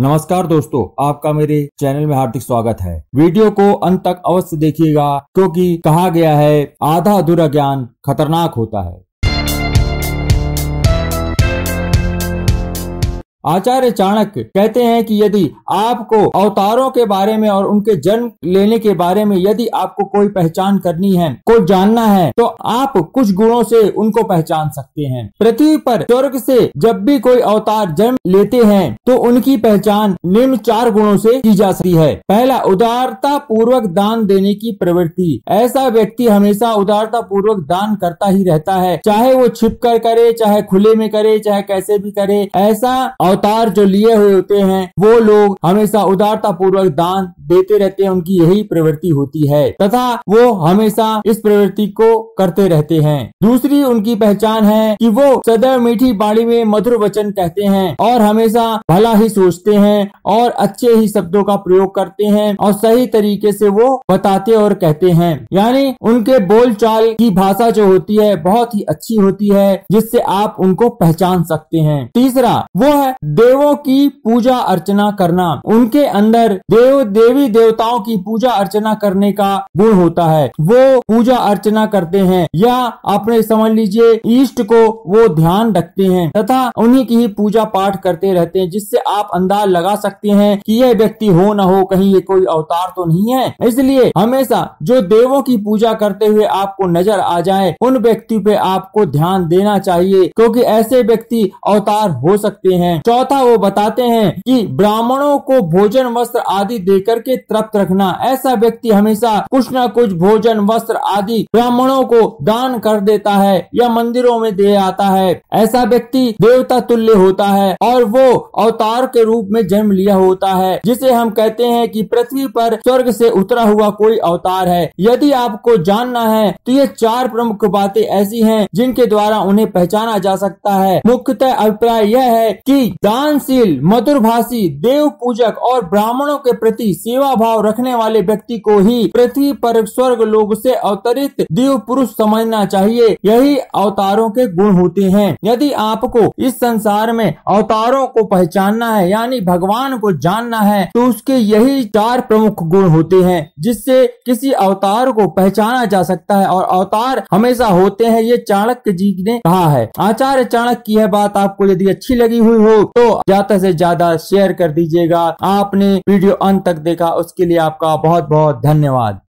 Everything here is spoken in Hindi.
नमस्कार दोस्तों आपका मेरे चैनल में हार्दिक स्वागत है वीडियो को अंत तक अवश्य देखिएगा क्योंकि कहा गया है आधा अधूरा ज्ञान खतरनाक होता है आचार्य चाणक्य कहते हैं कि यदि आपको अवतारों के बारे में और उनके जन्म लेने के बारे में यदि आपको कोई पहचान करनी है को जानना है तो आप कुछ गुणों से उनको पहचान सकते हैं पृथ्वी पर स्वर्ग से जब भी कोई अवतार जन्म लेते हैं तो उनकी पहचान निम्न चार गुणों से की जा सकती है पहला उदारता पूर्वक दान देने की प्रवृत्ति ऐसा व्यक्ति हमेशा उदारता पूर्वक दान करता ही रहता है चाहे वो छिप कर करे चाहे खुले में करे चाहे कैसे भी करे ऐसा अवतार जो लिए हुए होते हैं वो लोग हमेशा उदारता पूर्वक दान देते रहते हैं उनकी यही प्रवृत्ति होती है तथा वो हमेशा इस प्रवृत्ति को करते रहते हैं दूसरी उनकी पहचान है कि वो सदैव मीठी बाणी में मधुर वचन कहते हैं और हमेशा भला ही सोचते हैं और अच्छे ही शब्दों का प्रयोग करते हैं और सही तरीके से वो बताते और कहते हैं यानी उनके बोलचाल की भाषा जो होती है बहुत ही अच्छी होती है जिससे आप उनको पहचान सकते हैं तीसरा वो है देवों की पूजा अर्चना करना उनके अंदर देव देवी देवताओं की पूजा अर्चना करने का गुण होता है वो पूजा अर्चना करते हैं या अपने समझ लीजिए ईष्ट को वो ध्यान रखते हैं तथा उन्हीं की ही पूजा पाठ करते रहते हैं जिससे आप अंदाज लगा सकते हैं कि यह व्यक्ति हो न हो कहीं ये कोई अवतार तो नहीं है इसलिए हमेशा जो देवों की पूजा करते हुए आपको नजर आ जाए उन व्यक्ति पे आपको ध्यान देना चाहिए क्योंकि ऐसे व्यक्ति अवतार हो सकते हैं चौथा वो बताते हैं कि ब्राह्मणों को भोजन वस्त्र आदि देकर के तृप्त रखना ऐसा व्यक्ति हमेशा कुछ न कुछ भोजन वस्त्र आदि ब्राह्मणों को दान कर देता है या मंदिरों में दे आता है ऐसा व्यक्ति देवता तुल्य होता है और वो अवतार के रूप में जन्म लिया होता है जिसे हम कहते हैं कि पृथ्वी पर स्वर्ग से उतरा हुआ कोई अवतार है यदि आपको जानना है तो ये चार प्रमुख बातें ऐसी हैं जिनके द्वारा उन्हें पहचाना जा सकता है मुख्यतः अभिप्राय यह है कि दानशील मधुरभाषी देव पूजक और ब्राह्मणों के प्रति सेवा भाव रखने वाले व्यक्ति को ही पृथ्वी पर स्वर्ग लोग से अवतरित देव पुरुष समझना चाहिए यही अवतारों के गुण होते हैं यदि आपको इस संसार में अवतारों को पहचानना है यानी भगवान को जानना है तो उसके यही चार प्रमुख गुण होते हैं जिससे किसी अवतार को पहचाना जा सकता है और अवतार हमेशा होते हैं ये चाणक्य जी ने कहा है आचार्य चाणक्य की यह बात आपको यदि अच्छी लगी हुई हो तो ज्यादा से ज्यादा शेयर कर दीजिएगा आपने वीडियो अंत तक देखा उसके लिए आपका बहुत बहुत धन्यवाद